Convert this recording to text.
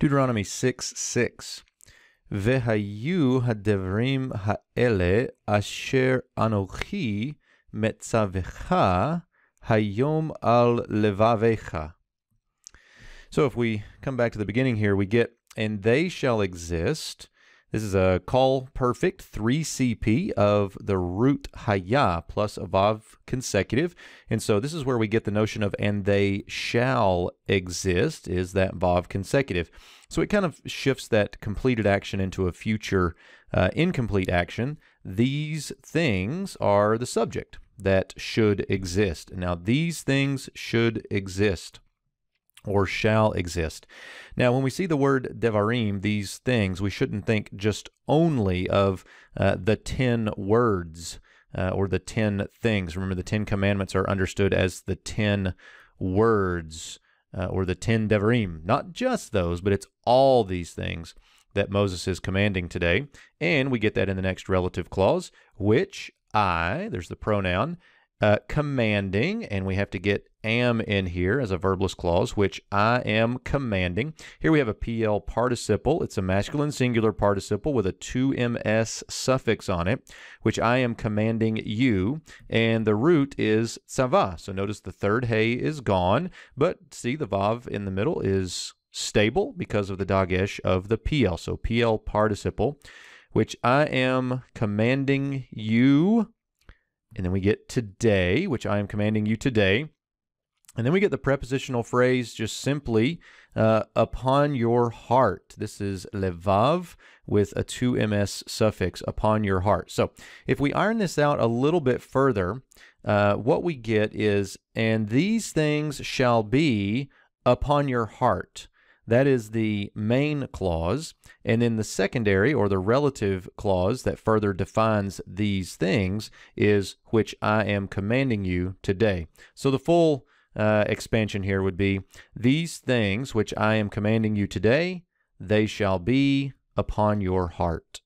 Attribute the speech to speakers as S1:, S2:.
S1: Deuteronomy 6 6. Vehayu hadevrim haele asher anochi metzavecha hayom al levavecha. So if we come back to the beginning here, we get, and they shall exist this is a call perfect 3CP of the root haya plus a vav consecutive. And so this is where we get the notion of and they shall exist is that vav consecutive. So it kind of shifts that completed action into a future uh, incomplete action. These things are the subject that should exist. Now these things should exist or shall exist. Now, when we see the word devarim, these things, we shouldn't think just only of uh, the 10 words uh, or the 10 things. Remember, the 10 commandments are understood as the 10 words uh, or the 10 devarim. Not just those, but it's all these things that Moses is commanding today. And we get that in the next relative clause, which I, there's the pronoun, uh, commanding, and we have to get am in here as a verbless clause, which I am commanding. Here we have a PL participle. It's a masculine singular participle with a 2ms suffix on it, which I am commanding you. And the root is sava. So notice the third hey is gone, but see the vav in the middle is stable because of the dagesh of the PL. So PL participle, which I am commanding you. And then we get today, which I am commanding you today. And then we get the prepositional phrase just simply uh, upon your heart. This is levav with a 2ms suffix, upon your heart. So if we iron this out a little bit further, uh, what we get is, and these things shall be upon your heart. That is the main clause. And then the secondary or the relative clause that further defines these things is which I am commanding you today. So the full uh, expansion here would be these things which I am commanding you today, they shall be upon your heart.